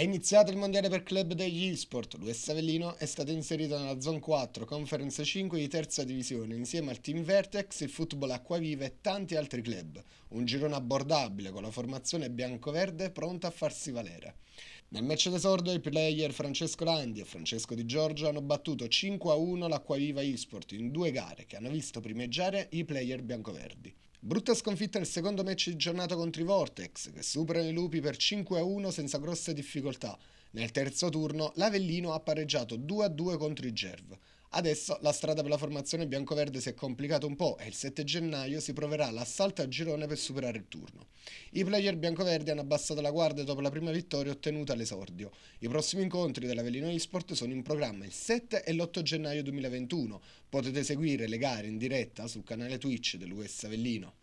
È iniziato il mondiale per club degli eSport. L'US Avellino è stato inserito nella Zone 4, Conference 5 di terza divisione, insieme al Team Vertex, il Football Acquaviva e tanti altri club. Un girone abbordabile con la formazione bianco-verde pronta a farsi valere. Nel match d'esordio i player Francesco Landi e Francesco Di Giorgio hanno battuto 5-1 l'Acquaviva eSport in due gare che hanno visto primeggiare i player biancoverdi. Brutta sconfitta nel secondo match di giornata contro i Vortex, che superano i lupi per 5-1 senza grosse difficoltà. Nel terzo turno l'Avellino ha pareggiato 2-2 contro i Gerv. Adesso la strada per la formazione biancoverde si è complicata un po' e il 7 gennaio si proverà l'assalto a girone per superare il turno. I player biancoverdi hanno abbassato la guardia dopo la prima vittoria ottenuta all'esordio. I prossimi incontri dell'Avellino eSport sono in programma il 7 e l'8 gennaio 2021. Potete seguire le gare in diretta sul canale Twitch dell'US Avellino.